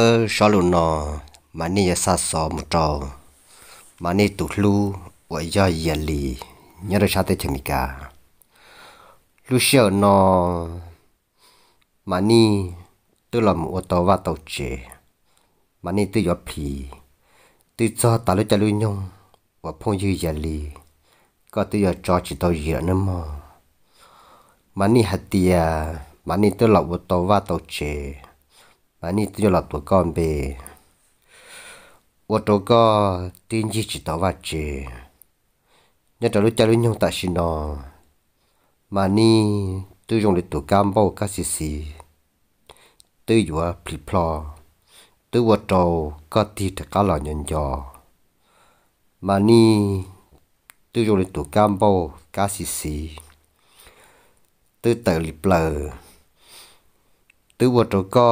ở xó nó, nọ mà nì xa xó một trò mà nì tụt lù ở do dìa lì nhớ được sao tới chừng mì cả lù xeo nọ mà nì tôi làm ô tô và tàu chè mà nì tôi giọt phì tôi cho tao lấy cho lưu nhung và phong như dìa lì có tôi giờ cho chỉ tàu dìa nữa mà mà nì hạt tiề mà nì tôi lọc ô tô và tàu chè mà ni tôi là tuổi con bề ô tô có tin gì chỉ tao vật chị nhớ trả lúc trả lúc nhung tại xin nó mà ni tôi dùng để tuổi cam bao cá xì xì tôi vừa phi plo tôi ô tô có ti thật cá lò nhận dò mà ni tôi dùng để tuổi cam bao cá xì xì tôi tự lập lờ tôi ô tô có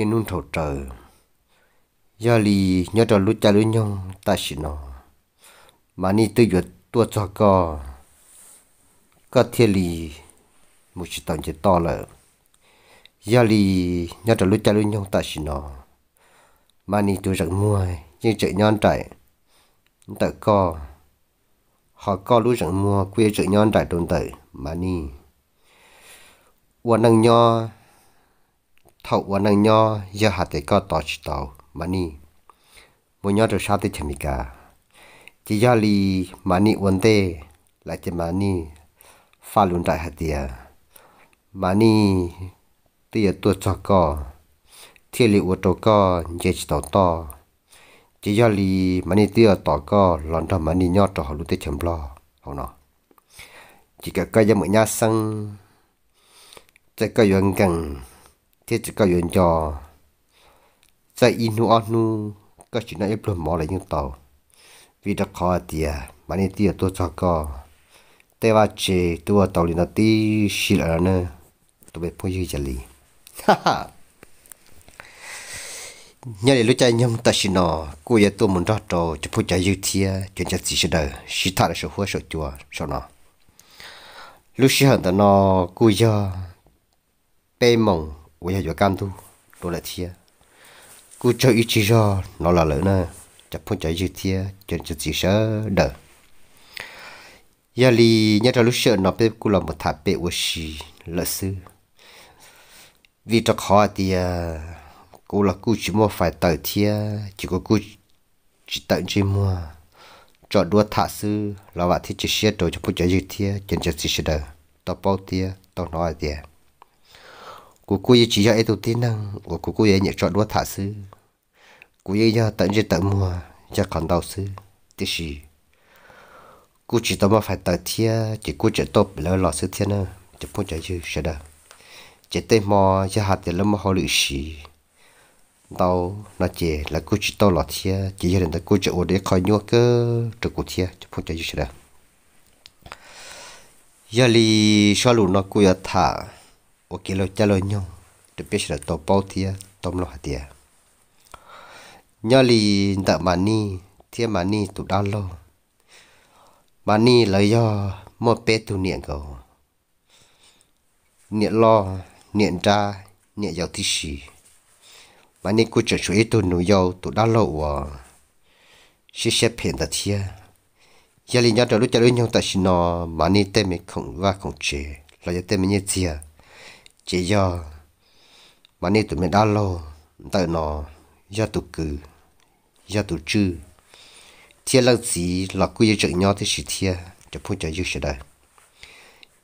nên nôn thầu trời giờ lì nhớ trò lúc cha lúc nhung ta chỉ nó mà ni tư duyệt tua cho co có thể lì một chút tổng chỉ to lợ giờ lì nhớ trò lúc cha lúc nhung ta chỉ nó mà ni tư giật mua nhưng chạy nhon chạy tự co họ co lúc giật mua quê chạy nhon chạy tồn tại mà ni quan năng nho thọ và năng nho giờ hạt để có tỏ chỉ tàu mà ni mỗi nho được sao tới chemi cả chỉ giờ li mà ni vấn đề, lại chỉ mà ni pha luôn đại hạt địa mà ni tia tua cho co thiên liệu ô tổ co dễ chỉ tàu to chỉ giờ li mà ni tia tổ co lòn thọ mà ni nho trò họ luôn tới chemi lo không nào chỉ cả cái giờ mỗi nhà sang chỉ có yên gần thế chỉ có yên cho tại inu anu có chỉ nói ép luôn mỏ lại những tàu vì đã khó tiề à, mà nên tiề tôi cho co tê ba chế tôi tàu liền tí xí là nữa tôi biết phong gì chả lì ha ha nhà để lúc chạy nhầm ta xin nó cô giờ tôi muốn ra trò cho phong chạy dư thia chuyện chạy gì sẽ đời xí thà là sợ hứa sợ chùa sợ nó lúc xí hận ta nó cô giờ tê mộng thu, tôi lại thiệt cứ cho ý chí cho nó là lớn nè chập phong cháy chữ thiệt chuyện chữ chỉ sợ đỡ giờ li nhớ cho lúc sợ nó bếp cứ là một tháp bếp của xì lợi sư vì cho khó à thì cô là cô chỉ mua phải tờ thiệt chỉ có cô chỉ tận chỉ mua chọn đua thả sư là bạn thì chỉ xếp đồ cho phong cháy chữ thiệt chuyện chữ chỉ sợ đỡ tao bao thiệt tao nói à thiệt của cô ấy chỉ cho ấy đầu tiên năng của cô cô ấy nhận chọn đua thả sư cô ấy cho tận chơi tận mùa cho còn đầu sư thế gì cô chỉ tao mà phải tờ thia chỉ cô chỉ tốt lỡ lọ sư thiên nữa chỉ cô chỉ chứ sẽ đâu chỉ tên mò cho hạt thì lắm mà họ lự xì đâu nó chỉ là cô chỉ tao lọ thia chỉ cho nên cô chỉ ổn để khỏi nhua cơ trực cô thia chỉ cô chỉ chứ sẽ đâu giờ li sao lù nó cô ấy thả o ke lo cha lo nyo te pe shra to pau tia tom lo hatia nyali nda mani tia mani tu da lo mani lo yo mo pe tu niệm go niệm lo niệm ra niệm giàu tí xì mani ku cha chú ý tu nu yo tu da lo wa xí xếp hiện ta thia giờ li nhớ trở lúc trở lúc nhau ta xin nó mà ni tên mình không và không chế là giờ tên mình như thế chỉ do mà nên tụi mình đã lo tại nó do tụi cử do tụi chư thiên lăng gì là quy cho nhau thì sự thiên cho phong cho dư sự đời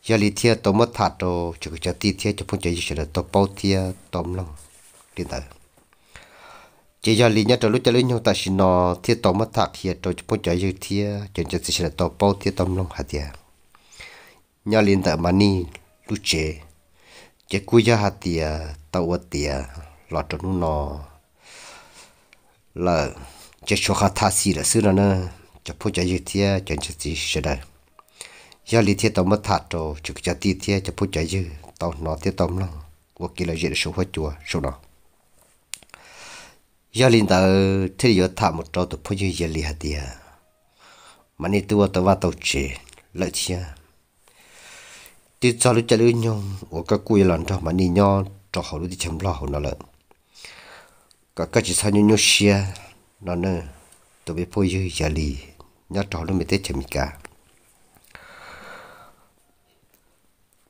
giờ lý thiên tôi mất thạt đồ chỉ có cho ti thiên cho phong cho dư sự đời tôi bao thiên tóm lòng điện tử chỉ do lý nhất rồi lúc cho lý nhau ta xin nó thiên tôi mất thạt thiệt rồi cho phong cho dư thiên cho cho sự đời tôi bao thiên tóm lòng hạt thiên nhau liên tại mà ni lúc chế chế cú gia hạt tiề tàu ở tiề lọ trốn nó nọ là chế cho khát thà xì là xưa nó nè cho phô cho gì tiề cho chế gì sẽ đây gia lý tiề tàu mất thà cho chụp cho tiề tiề cho phô cho gì tàu nó tiề tàu nó quốc kỳ là gì là số hóa chùa số nó gia lý tàu thế giờ thà một trâu tụ phô như gia lý hạt tiề mà nên tôi tàu vào tàu chế lợi tiề thì cho lúc chơi nhau ở các quê lần cho mà nhìn nhau cho họ lúc đi chém lo họ nó lợn các cái chỉ sao nhau nhau xia nó nè tụi bé phơi dưới giờ lì nhá cho lúc mình tết chém cả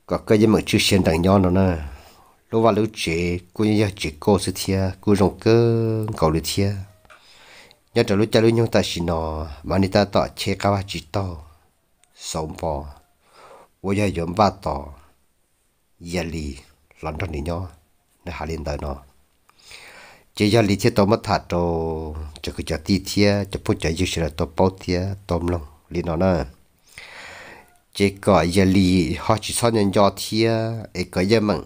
các cái gì mà chưa xem đằng nhau nó nè lúc vào lúc chế cô nhớ chế cô sự thia cô rồng cơ cầu được thia nhớ cho lúc chơi lúc nhau ta chỉ nó mà người ta tỏ chế cao chỉ to sống bò 我也有把刀，夜里冷着你呢，那还领导呢？这家里天多么太多，这个叫地铁，这不叫就是了，多包铁，多么冷，领导呢？这个夜里好几少人聊天，一个也猛，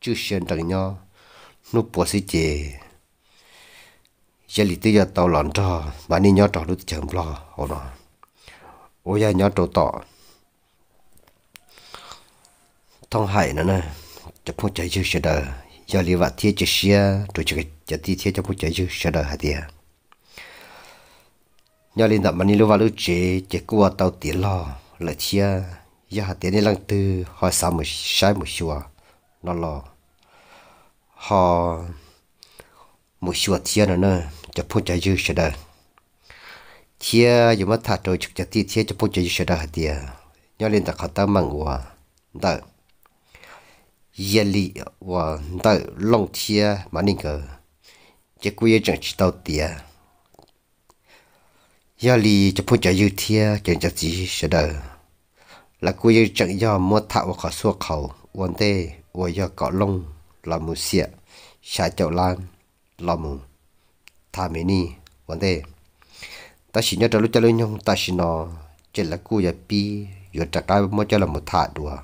就是等呢，那不是这。giờ lì tới giờ tàu lòn trò mà nên nhớ trò nó chẳng lo ổn rồi ôi giờ nhớ trò tọ thông hải nữa nè chắc không chạy chứ sẽ đờ giờ li vật thiết chứ xe rồi chỉ chỉ đi thiết cho không chạy chứ sẽ đờ hả đi nhà linh đập mà đi lúc vào lúc chế chỉ qua tàu tiền lo lại thiết giờ hạt tiền đi lăng tư họ sao mà sai một xua nó lo họ một xua thiên nữa nè chắc không chạy chứ sẽ đờ thiết giờ mất thật rồi chắc chỉ đi thiết cho không chạy chứ sẽ đờ hả đi nhà linh đập khát tao măng quá đợi long mà 夜里我到弄天嘛那个，结果也整起到底。夜里就碰着有天，整着几晓得。là cô yêu chẳng do mua thạo và xua khẩu quan tê và do cọ lông là mù xịa xả chậu lan là mù thà mê ni quan tê ta chỉ nhớ trở lúc cho lưu nhung ta chỉ nó chỉ là cô yêu pi yêu trả cái mua cho là một thà đùa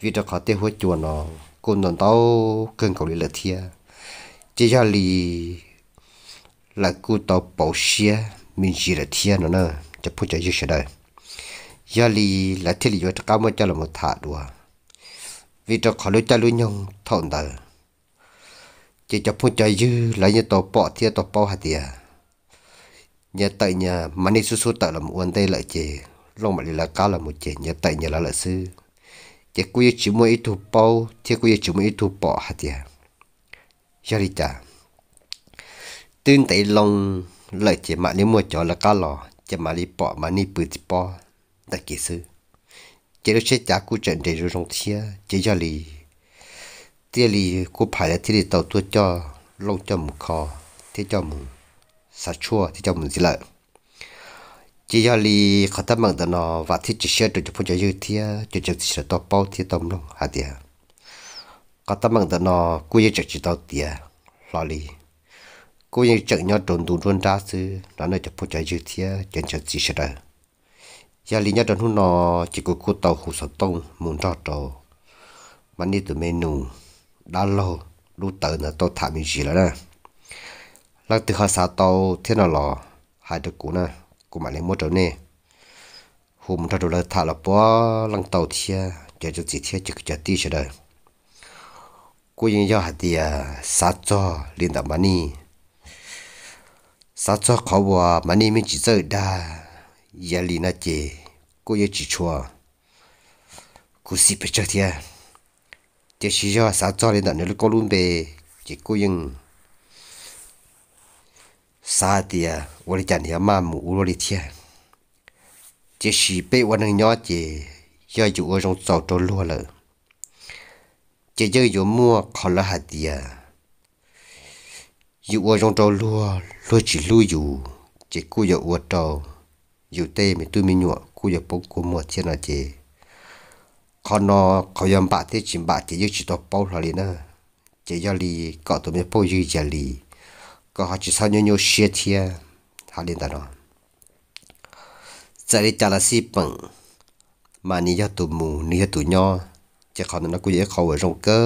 vì cho khó tê hối chuồn nó cũng nón tao cơn cầu lý là thia chỉ cho lì là cụ tao bảo xe mình chỉ là thia nó nè chỉ phụ trợ cho đời giờ lì là thiết lý cho cao mà cho là một thả đùa vì cho khó lối cho lối nhông thọn đời chỉ cho phụ trợ dư là như tao bỏ thia tao bảo hạt thia nhà tại nhà mà đi su su tại là một vấn tay lợi chế long mà đi là cao là một chế nhà tại nhà là lợi sư chỉ te kuye chimo i tu pau te kuye chimo hả tu po hatia yarita tun tai lòng lợi chỉ mà nếu mua chỗ là cá lò chỉ mà đi bỏ mà đi bự thì bỏ đã kỹ sư chỉ lúc chết giá cú trận để rồi trong thia chỉ cho lì tia lì cú phải là thi đi tàu tua cho lông cho mù kho thế cho mù sạch chua thế cho mù gì lợi chỉ do li khó tâm bằng tao nó và thiết chỉ xe được cho phụ trợ dư thì chỉ chỉ sẽ to bao thì tôm luôn hả tiệt khó tâm bằng tao nó cú như chỉ tao tiệt lo li cú như chỉ nhau trốn đủ trốn ra sư nó nơi cho phụ trợ dư thì chỉ chỉ chỉ sẽ được giờ li nhau trốn hú nó chỉ có cú tàu hú sập tông muốn ra trò mà đi từ menu đã lâu lúc tới là tôi thả mình gì rồi nè lần từ họ sao tàu thế nào lò hai đứa cũ nè của mà này mua trâu này, hôm ta rồi thả là bỏ lăng tàu thia cho cho chỉ thia chỉ cho tí cho đời cô yên cho hạt thì sát cho liên đạm mani sát cho khó bỏ mani mình chỉ sợ đa giờ liền là chị cô yên chỉ chua cô xí bị cho thia chỉ cho sát cho liên đạm nó cô luôn về chỉ cô yên ซาเตียวริจันเหียมามูวริเทียจะสีเป้วันหนึ่งยอเจย่อยอยู่อจงจอดตัวลัวเลยจะยออยู่มั่วขอละหัดเดียอยู่อจงตัวลัวลัวจีลู่อยู่จะกูอย่าอวดตออยู่เต้ไม่ตู้ไม่หนวกูอย่าปกกูหมดเช่นน่ะเจขอนอขอยอมบาเทจิมบาเจยืดจีตัวเป้าหลายนะจะย่อลีเกาะตัวไม่เป้ายืดยาลีก็หาจิตสัญญาเสียเทียหาเล่นตาเนาะจะได้จาละสิปังมานี่ยตัวมูนี่ยตัวยอจะขอนั้นกูจะขอไว้ตรงเกอ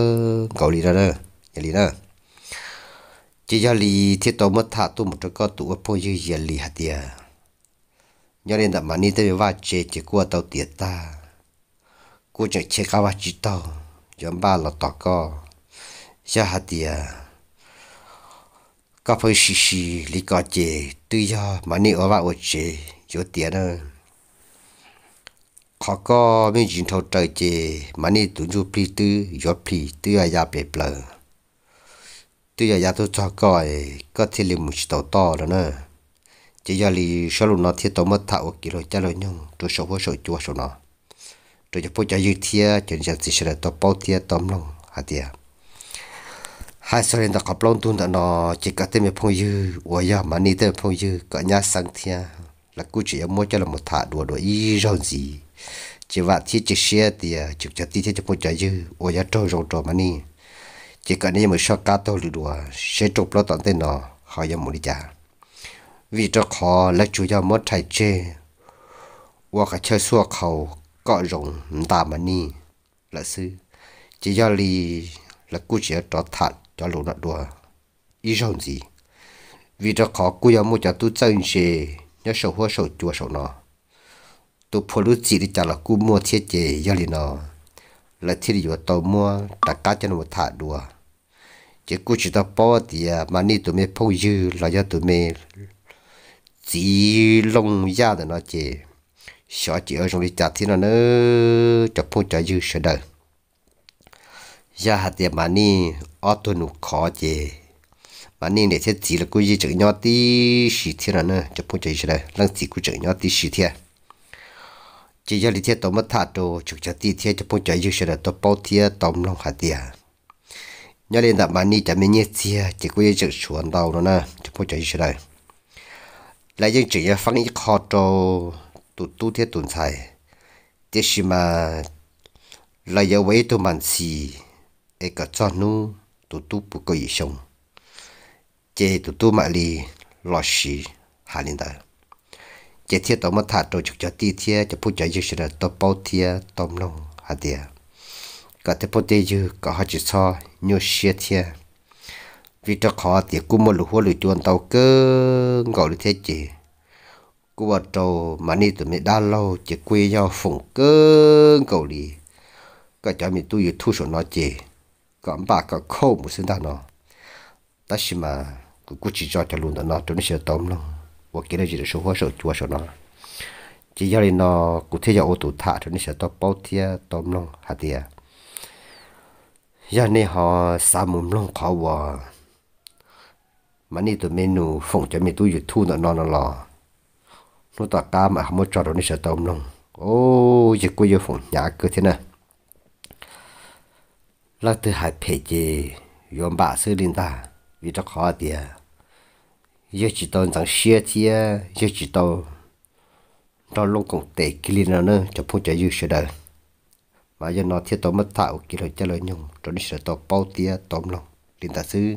เกาหลีแล้วเด้ออย่าลีนะจะยาลีที่ตัวมัดถาตัวมัดก็ตัวพ่อยืยาลีหัดเดียยาเล่นแต่มานี่จะว่าเจจะกลัวตัวเตียตากูจะเช็คว่าจิตตัวย้อนบ้านเราต่อก็ยาหัดเดียก็พูดชิชิลิกอเจตุยอมันนี่อว่าอเจยเตียนะขาก็มีจินทอเจเจมันนี่ตุนจูพลีตื้อยอพลีตื้อยาเปเปลตื้อยาตุจอก่อยก็ที่ลิมุชโตต่อแล้วนะเจยาลีชลุนอเทียตมัทถะอกิโลจะลอยงตัวชวัวชจัวชนอตัวจะพูดจะยืดเทียจนจะสิเสด็ตัวเป้าเทียตอมลงอาเทีย hai sao lên đã cặp lông tuôn đã nó chỉ cả tên mình phong dư ủa giờ mà ni tên phong dư cả nhà sáng thiên là cứ chỉ mua cho là một thả đùa đùa y rồi gì chỉ vạ thì chỉ xe thì chỉ cho tí thế cho phong trái dư ủa giờ trâu rồi trâu mà ni chỉ cả này mới sao cá tàu lừa đùa sẽ chụp lót tận tên nó họ giờ muốn đi trả vì cho khó là chủ yếu mất thải chê và cả chơi xua khẩu cọ rộng đà mà ni là sư chỉ do lì là cứ chỉ cho thản cho lũ nọ đùa ý rộng gì vì đó khó cú yếu mua cho tôi chân xe nhớ sầu hoa sầu chùa sầu nọ tôi phô lúc gì thì chả là cú mua thiết chế yếu lì nọ là thiết yếu tàu mua đã cá chân một thả đùa chỉ cú chỉ tao bỏ thì à, mà ni tụi mày phong dư là do tụi mày, chỉ lông da để nó chế sợ chỉ ở trong đi chặt thì nó nữa chọc phong chả dư sợ đời ya hạt dạ, tiền mà ni ở tuần nụ khó chê mà ni để thế chỉ là cứ gì chữ nhỏ tí xì thiên là nữa chụp phong chơi rồi lăng chỉ cứ chữ nhỏ tí xì thiên chỉ giờ đi thế tao mất thà đồ chụp chữ tí thế chụp phong chơi rồi là tao bao thế tao long hạt tiền nhớ lên đặt mà ni chả mấy nhét chia chỉ cứ chữ chuẩn đầu nó nè chụp phong chơi rồi lại những chữ phăng ít khó đồ tụt tụt thế tuần sai thế mà lại giờ vậy tụi mình xì e cả cho nu tụ tu bù có ý sống chế tụ tu mà li lo xí hà linh đời chế thiết tao mất thả tôi chụp cho ti thiết cho phụ trợ dư sự là tao bao thiết tao nông hà địa cả thế phụ trợ dư cả họ chỉ cho nhiều xe thiết vì cho khó thì cũng một lũ hoa lũ chuồn tàu cơ ngầu lũ thế chế cô bà trâu mà ni tụi mình đã lâu chỉ quê nhau phụng cơ ngầu đi cả cháu mình tôi thu số nó chế cảm bà có khô một sinh ta nó ta xí mà cứ cứ chỉ cho cho luôn đó nó cho nó sẽ tóm luôn và cái này chỉ là số hóa số chua số nó chỉ giờ nó cụ thể giờ ô tô thả cho nó sẽ tóm bao tiền tóm luôn hạt thia giờ này họ xả mồm luôn khó quá mà này tụi mình nụ phồng cho mình tụi thu nó nó nó lò nó ta cá mà không có cho nó sẽ tóm luôn ô giờ cô giờ phồng nhà cứ thế nào? là từ hai phê chế yom bà sư linh ta vì cho khó tìa giờ chỉ tôi chẳng xia tìa giờ chỉ tôi đó lúc cũng tệ kí linh nào nữa cho phụ trợ yêu sửa đời mà giờ nó thiết tôi mất tạo kí lời trả lời nhung cho nên sửa tôi bao tìa tóm lòng linh ta sư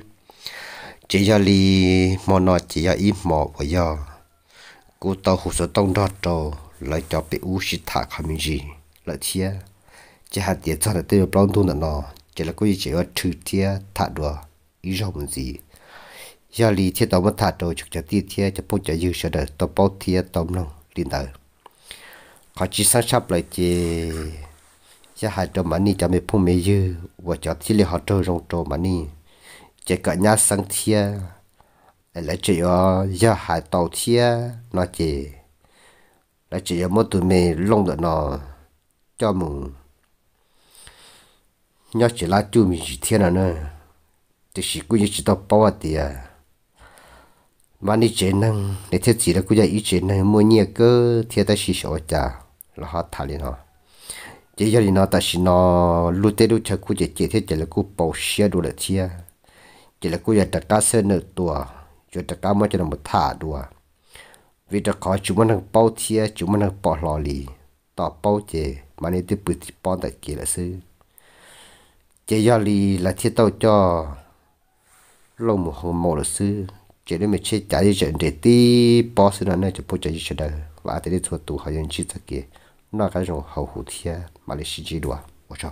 chỉ giờ lì mò nó chỉ giờ ít mò và giờ cô tao hồ sơ tông đó trò lại cho bị u sĩ thả khám gì lại chia chỉ hạt tiền cho là tiêu bao tu là nó chỉ là có chỉ ở trừ tia thả đùa ý rộng gì giờ lì thiết tao mất thả đồ chụp cho tia tia cho bố cho dư sợ đời tao bao tia tao lòng liên đời họ chỉ sáng sắp lại chỉ giờ hai đồ mà ni cho mình phun mấy dư và cho thiết liệu họ trôi rong trôi mà ni chỉ cả nhà sáng tia lại chỉ ở giờ hai tàu tia nó chỉ lại chỉ ở một tụi mình lông được nó cho mừng nhớ chỉ là chú mình chỉ thiên là nữa thì chỉ cũng như chỉ tao bao tiền mà đi chế năng để thiết chỉ là cũng dạy ý chế năng mua nhiều cơ thiết ta chỉ sợ chả là họ thả liền họ chỉ cho nó ta chỉ nó lúc tết lúc chơi cũng chỉ chỉ thiết chỉ là cũng bảo xe đồ là chia chỉ là cũng dạy đặt cá sơn nợ tua cho đặt cá mới cho nó một thả đùa vì đặt khó chúng mình đang bao chia chúng mình đang bảo lò lì tao bao chế mà nên tiếp bứt bao tại kia là sư chế gia lì là thiết tàu cho lâu một hôm một luật sư chế đến mình chế trả đi chuyện để tí bỏ sự nó này cho bố trả đi chuyện đó và để đi thuộc tù họ dân chỉ thật kì nó cái dòng hậu hủ thiệt mà lại chỉ chỉ đùa 我操！